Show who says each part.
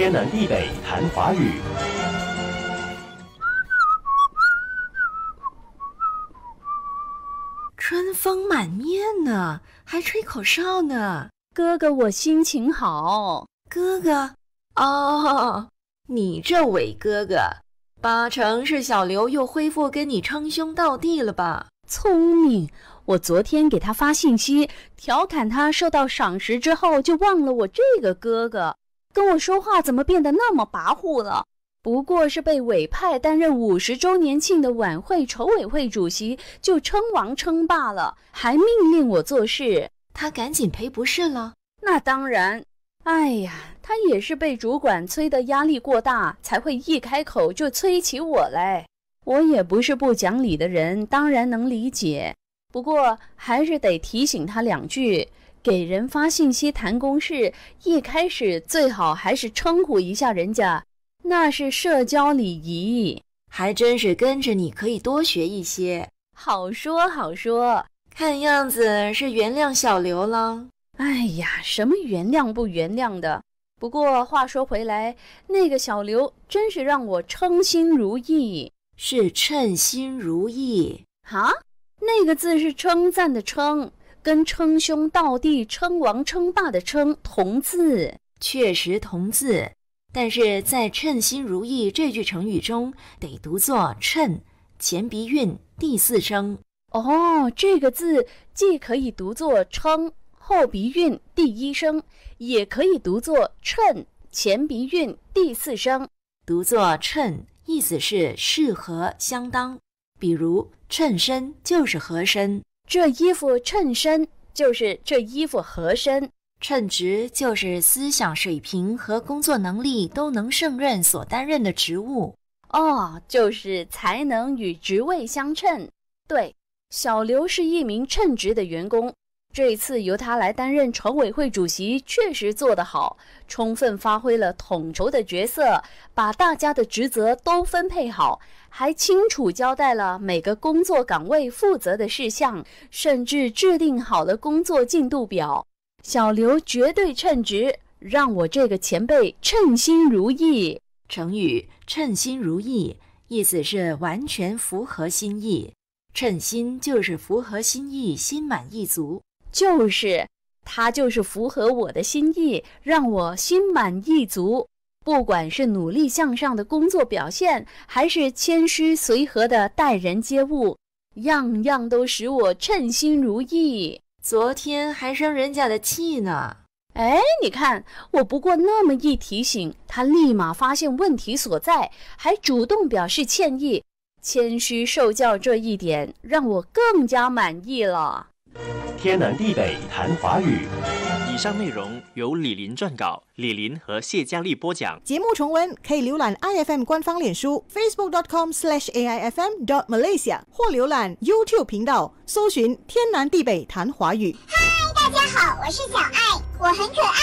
Speaker 1: 天南地北谈华语，春风满面呢，还吹口哨呢，哥哥我心情好。哥哥，哦，你这伪哥哥，八成是小刘又恢复跟你称兄道弟了吧？聪明，我昨天给他发信息，调侃他受到赏识之后就忘了我这个哥哥。跟我说话怎么变得那么跋扈了？不过是被委派担任五十周年庆的晚会筹委会主席，就称王称霸了，还命令我做事。他赶紧赔不是了。那当然，哎呀，他也是被主管催得压力过大，才会一开口就催起我来。我也不是不讲理的人，当然能理解。不过还是得提醒他两句。给人发信息谈公事，一开始最好还是称呼一下人家，那是社交礼仪。还真是跟着你可以多学一些。好说好说，看样子是原谅小刘了。哎呀，什么原谅不原谅的？不过话说回来，那个小刘真是让我称心如意，是称心如意。哈，那个字是称赞的称。跟称兄道弟、称王称霸的“称”同字，确实同字。但是在“称心如意”这句成语中，得读作“称”，前鼻韵第四声。哦，这个字既可以读作“称”，后鼻韵第一声，也可以读作“称”，前鼻韵第四声。读作“称”，意思是适合、相当。比如“称身”就是合身。这衣服称身，就是这衣服合身；称职就是思想水平和工作能力都能胜任所担任的职务，哦，就是才能与职位相称。对，小刘是一名称职的员工。这一次由他来担任筹委会主席，确实做得好，充分发挥了统筹的角色，把大家的职责都分配好，还清楚交代了每个工作岗位负责的事项，甚至制定好了工作进度表。小刘绝对称职，让我这个前辈称心如意。成语“称心如意”意思是完全符合心意，称心就是符合心意，心满意足。就是他，就是符合我的心意，让我心满意足。不管是努力向上的工作表现，还是谦虚随和的待人接物，样样都使我称心如意。昨天还生人家的气呢，哎，你看我不过那么一提醒，他立马发现问题所在，还主动表示歉意，谦虚受教这一点让我更加满意了。天南地北谈华语，以上内容由李林撰稿，李林和谢佳丽播讲。节目重温可以浏览 iFM 官方脸书 facebook.com/slash ai fm dot malaysia 或浏览 YouTube 频道，搜寻天南地北谈华语。嗨，大家好，我是小爱，我很可爱。